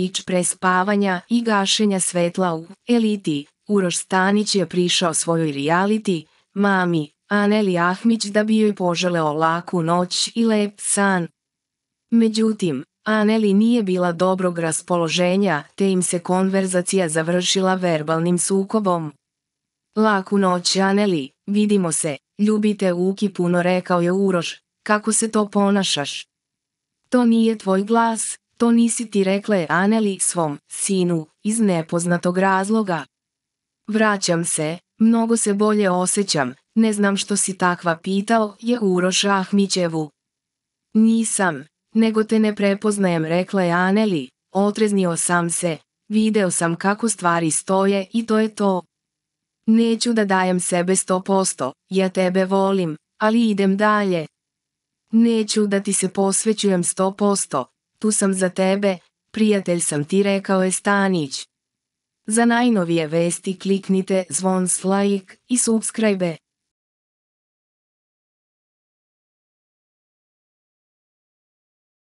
Ić spavanja i gašenja svetla u eliti, Uroš Stanić je prišao svojoj realiti, mami, Aneli Ahmić da bi joj poželeo laku noć i lep san. Međutim, Aneli nije bila dobrog raspoloženja, te im se konverzacija završila verbalnim sukobom. Laku noć Aneli, vidimo se, ljubite Uki puno rekao je Uroš, kako se to ponašaš? To nije tvoj glas, to nisi ti je Aneli svom sinu, iz nepoznatog razloga. Vraćam se, mnogo se bolje osjećam, ne znam što si takva pitao je Uroš Ahmićevu. Nisam, nego te ne prepoznajem rekla je Aneli, otreznio sam se, video sam kako stvari stoje i to je to. Neću da dajem sebe sto posto, ja tebe volim, ali idem dalje. Neću da ti se posvećujem sto posto, tu sam za tebe, prijatelj sam ti rekao je Stanić. Za najnovije vesti kliknite zvon s like i subscribe.